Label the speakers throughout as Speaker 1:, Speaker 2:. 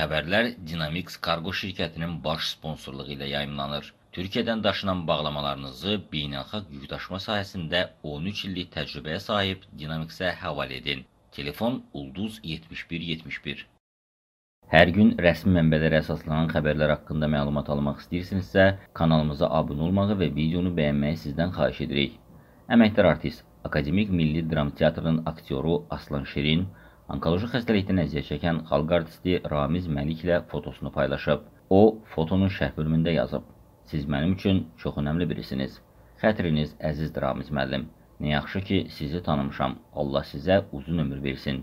Speaker 1: Xəbərlər Dinamix Kargo şirkətinin baş sponsorluğu ilə yayımlanır. Türkiyədən daşınan bağlamalarınızı beynəlxalq yükdaşıma sahəsində 13 illik təcrübəyə sahib Dinamiksə həvalə edin. Telefon ulduz 7171. Hər gün rəsmi mənbələrə əsaslanan xəbərlər haqqında məlumat almaq istəyirsinizsə, kanalımıza abunə olmağı və videonu bəyənməyi sizdən xahiş edirik. Əməkdar artist, Akademik Milli Dram Teatrının aktyoru Aslan Şirin Onkoloji xəstəlikdən əziyyət çəkən xalq artisti Ramiz Məliklə fotosunu paylaşıb. O, fotonun şərh bölümündə yazıb. Siz mənim üçün çox önəmli birisiniz. Xətriniz əzizdir Ramiz müəllim. Nə yaxşı ki, sizi tanımışam. Allah sizə uzun ömür versin.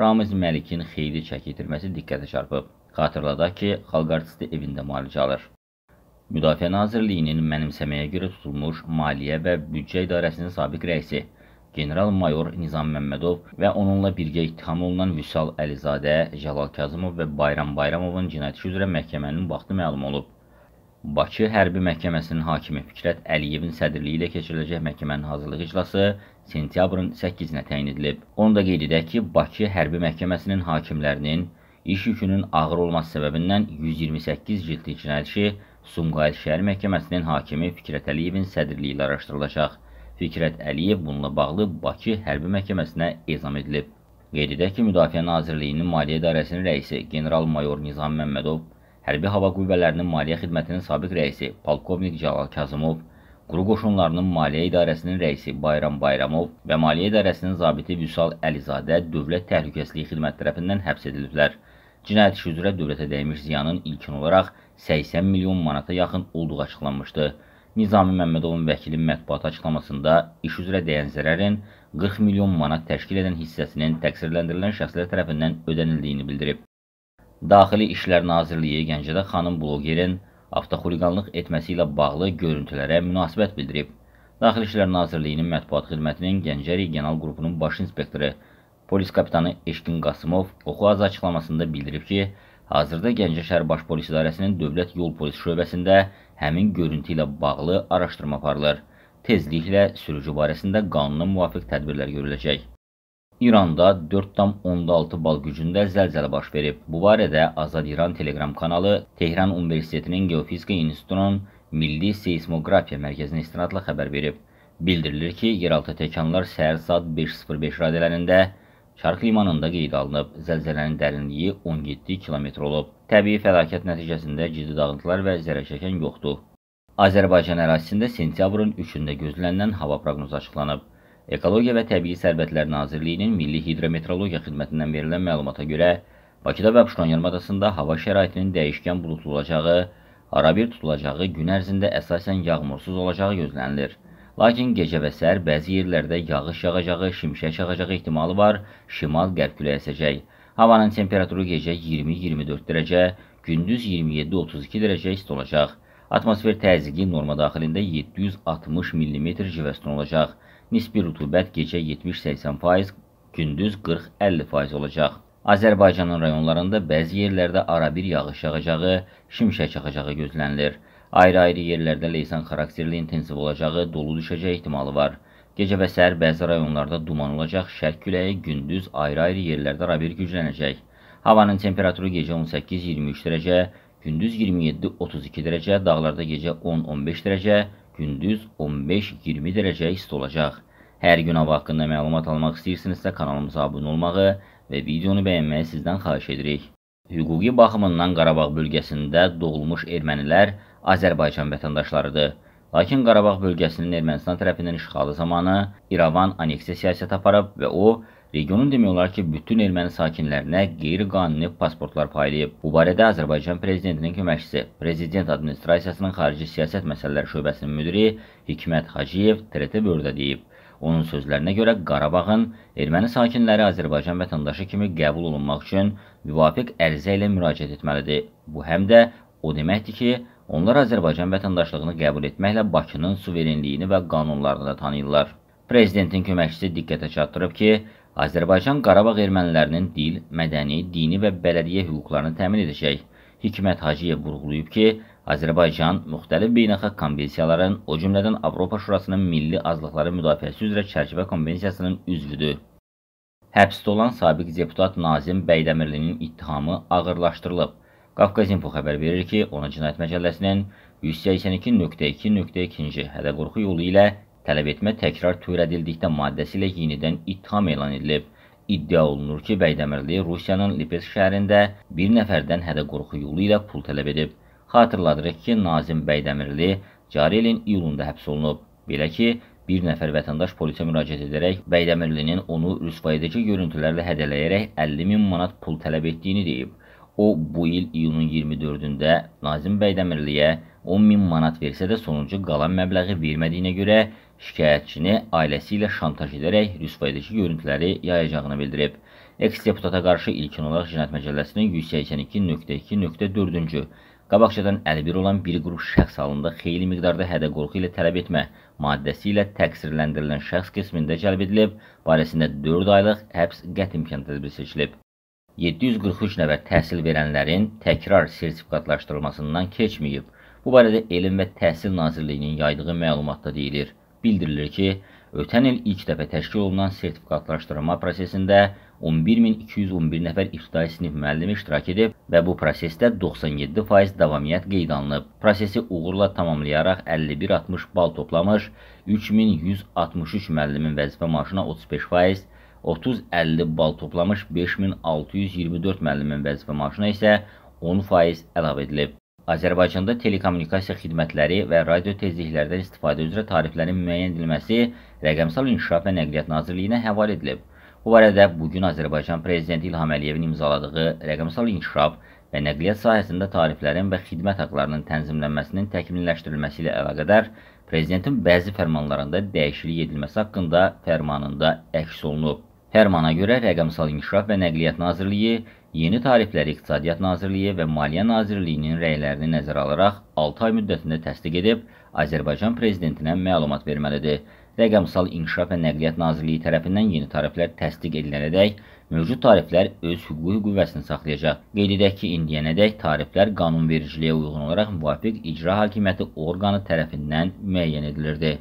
Speaker 1: Ramiz Məlikin xeyli çək itirməsi diqqətə çarpıb. Xatırladaq ki, xalq artisti evində müalicə alır. Müdafiə Nazirliyinin mənimsəməyə görə tutulmuş Maliyyə və Büdcə İdarəsinin sabiq rəisi general-mayor Nizam Məmmədov və onunla birgə ittiham olunan Vüsal Əlizadə, Cəlal Kazımov və Bayram Bayramovun cinayəti üzrə məhkəmənin vaxtı məlum olub. Bakı Hərbi Məhkəməsinin hakimi Fikrət Əliyevin sədrliyi ilə keçiriləcək məhkəmənin hazırlıq iclası sentyabrın 8-nə təyin edilib. Onu da qeyd edək ki, Bakı Hərbi Məhkəməsinin hakimlərinin iş yükünün ağır olması səbəbindən 128 ciltli cinayət işi Sumqayıt Şəhər Məhkəməsinin hakimi Fikrət Əliyevin sədrliyi ilə araşdırılacaq. Fikrət Əliyev bununla bağlı Bakı Hərbi Məhkəməsinə ezam edilib. Qeyd edək ki, Müdafiə Nazirliyinin Maliyyə İdarəsinin rəisi general-mayor Nizam Məmmədov, Hərbi Hava Qüvvələrinin Maliyyə Xidmətinin sabiq rəisi Polkovnik Cəlal Kazımov, Quru Qoşunlarının Maliyyə İdarəsinin rəisi Bayram Bayramov və Maliyyə İdarəsinin zabiti Vüsal Əlizadə Dövlət Təhlükəsizliyi Xidmət tərəfindən həbs ediliblər. Cinayət işi üzrə dövlətə dəymiş ziyanın ilkin olaraq 80 milyon manata yaxın olduğu açıqlanmışdı. Nizami Məmmədovun vəkili mətbuat açıqlamasında iş üzrə dəyən zərərin 40 milyon manat təşkil edən hissəsinin təqsirləndirilən şəxslər tərəfindən ödənildiyini bildirib. Daxili İşlər Nazirliyi Gəncədə xanım blogerin avtoxuliqanlıq etməsi ilə bağlı görüntülərə münasibət bildirib. Daxili İşlər Nazirliyinin mətbuat xidmətinin Gəncə Regional qrupunun baş inspektoru polis kapitanı Eşkin Qasımov oxu azı açıqlamasında bildirib ki, hazırda Gəncə Şəhər Baş Polis İdarəsinin Dövlət Yol Polis Şöbəsində həmin görüntü ilə bağlı araşdırma aparılır. Tezliklə sürücü barəsində qanuna müvafiq tədbirlər görüləcək. İranda 4,6 bal gücündə zəlzələ baş verib. Bu barədə Azad İran Telegram kanalı Tehran Universitetinin Geofizika İnstitutunun Milli Seismografiya Mərkəzinə istinadla xəbər verib. Bildirilir ki, yeraltı təkanlar səhər saat 5.05 radələrində Şark limanında qeyd alınıb, zəlzələnin dərinliyi 17 kilometr olub. Təbii fəlakət nəticəsində ciddi dağıntılar və zərər çəkən yoxdur. Azərbaycan ərazisində sentyabrın 3-də gözlənilən hava proqnozu açıqlanıb. Ekologiya və Təbii Sərvətlər Nazirliyinin Milli Hidrometrologiya Xidmətindən verilən məlumata görə, Bakıda və Abşeron yarımadasında hava şəraitinin dəyişkən buludlu olacağı, arabir tutulacağı, gün ərzində əsasən yağmursuz olacağı gözlənilir. Lakin gecə və səhər bəzi yerlərdə yağış yağacağı, şimşək çaxacağı ehtimalı var, şimal-qərb küləyi əsəcək. Havanın temperaturu gecə 20-24 dərəcə, gündüz 27-32 dərəcə isti olacaq. Atmosfer təzyiqi norma daxilində 760 mm civəston olacaq. Nisbi rütubət gecə 70-80%, gündüz 40-50% olacaq. Azərbaycanın rayonlarında bəzi yerlərdə ara bir yağış yağacağı, şimşək çaxacağı gözlənilir. Ayrı-ayrı yerlərdə leysan xarakterli intensiv olacağı, dolu düşəcəyi ehtimalı var. Gecə və səhər bəzi rayonlarda duman olacaq, şərq küləyi gündüz ayrı-ayrı yerlərdə rabir güclənəcək. Havanın temperaturu gecə 18-23 dərəcə, gündüz 27-32 dərəcə, dağlarda gecə 10-15 dərəcə, gündüz 15-20 dərəcə ist olacaq. Hər gün hava haqqında məlumat almaq istəyirsinizsə kanalımıza abunə olmağı və videonu bəyənməyi sizdən xahiş edirik. Hüquqi baxımından Qarabağ bölgəsində doğulmuş ermənilər Azərbaycan vətəndaşlarıdır. Lakin Qarabağ bölgəsinin Ermənistan tərəfindən işğalı zamanı İrəvan aneksiya siyasət aparıb və o, regionun demək olar ki, bütün erməni sakinlərinə qeyri-qanuni pasportlar paylayıb. Bu barədə Azərbaycan Prezidentinin köməkçisi, Prezident Administrasiyasının Xarici Siyasət Məsələləri Şöbəsinin müdiri Hikmət Hacıyev TRT Bördə deyib. Onun sözlərinə görə Qarabağın erməni sakinləri Azərbaycan vətəndaşı kimi qəbul olunmaq üçün müvafiq ərizə ilə müraciət etməlidir. Bu həm də o deməkdir ki, Onlar Azərbaycan vətəndaşlığını qəbul etməklə Bakının suverenliyini və qanunlarını da tanıyırlar. Prezidentin köməkçisi diqqətə çatdırıb ki, Azərbaycan Qarabağ ermənilərinin dil, mədəni, dini və bələdiyyə hüquqlarını təmin edəcək. Hikmət Hacıyev vurğulayıb ki, Azərbaycan müxtəlif beynəlxalq konvensiyaların, o cümlədən Avropa Şurasının milli azlıqları müdafiəsi üzrə çərçivə konvensiyasının üzvüdür. Həbsdə olan sabiq deputat Nazim Bəydəmirlinin ittihamı ağırlaşdırılıb. Qafqaz İnfo xəbər verir ki, 10-cu cinayət məcəlləsinin 182.2.2-ci hədə-qorxu yolu ilə tələb etmə təkrar törədildikdə maddəsi ilə yenidən ittiham elan edilib. İddia olunur ki, Bəydəmirli Rusiyanın Lipetsk şəhərində bir nəfərdən hədə-qorxu yolu ilə pul tələb edib. Xatırladırıq ki, Nazim Bəydəmirli cari ilin iyulunda həbs olunub. Belə ki, bir nəfər vətəndaş polisə müraciət edərək Bəydəmirlinin onu rüsvayedici görüntülərlə hədələyərək 50 min manat pul tələb etdiyini deyib. O, bu il iyunun 24-də Nazim bəy Dəmirliyə 10 min manat versə də sonuncu qalan məbləği vermədiyinə görə şikayətçini ailəsi ilə şantaj edərək rüsva edici görüntüləri yayacağını bildirib. Eks-deputata qarşı ilkin olaraq Cinayət Məcəlləsinin 182.2.4-cü qabaqcadan əlbir olan bir qrup şəxs halında xeyli miqdarda hədə-qorxu ilə tələb etmə maddəsi ilə təqsirləndirilən şəxs qismində cəlb edilib, barəsində 4 aylıq həbs qət imkan tədbiri seçilib. 743 nəfər təhsil verənlərin təkrar sertifikatlaşdırılmasından keçməyib. Bu barədə Elm və Təhsil Nazirliyinin yaydığı məlumatda deyilir. Bildirilir ki, ötən il ilk dəfə təşkil olunan sertifikatlaşdırma prosesində 11211 nəfər ibtidai sinif müəllimi iştirak edib və bu prosesdə 97% davamiyyət qeyd alınıb. Prosesi uğurla tamamlayaraq 51-60 bal toplamış 3163 müəllimin vəzifə maaşına 35%, 30-50 bal toplamış 5624 müəllimin vəzifə maaşına isə 10% əlavə edilib. Azərbaycanda telekommunikasiya xidmətləri və radio tezliklərdən istifadə üzrə tariflərin müəyyən edilməsi Rəqəmsal İnkişaf və Nəqliyyat Nazirliyinə həval edilib. Bu barədə bugün Azərbaycan Prezidenti İlham Əliyevin imzaladığı Rəqəmsal İnkişaf və Nəqliyyat sahəsində tariflərin və xidmət haqlarının tənzimlənməsinin təkmilləşdirilməsi ilə əlaqədar Prezidentin bəzi fərmanlarında dəyişiklik edilməsi haqqında fərmanında əks olunub. Hermana görə Rəqəmsal İnkişaf və Nəqliyyat Nazirliyi, Yeni Tariflər İqtisadiyyat Nazirliyi və Maliyyə Nazirliyinin rəylərini nəzərə alaraq 6 ay müddətində təsdiq edib Azərbaycan prezidentinə məlumat verməlidir. Rəqəmsal İnkişaf və Nəqliyyat Nazirliyi tərəfindən yeni tariflər təsdiq edilənədək mövcud tariflər öz hüquqi qüvvəsini saxlayacaq. Qeyd edək ki, indiyənədək tariflər qanunvericiliyə uyğun olaraq müvafiq icra hakimiyyəti orqanı tərəfindən müəyyən edilirdi.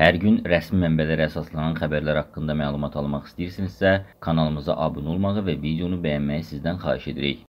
Speaker 1: Hər gün rəsmi mənbələrə əsaslanan xəbərlər haqqında məlumat almaq istəyirsinizsə, kanalımıza abunə olmağı və videonu bəyənməyi sizdən xahiş edirik.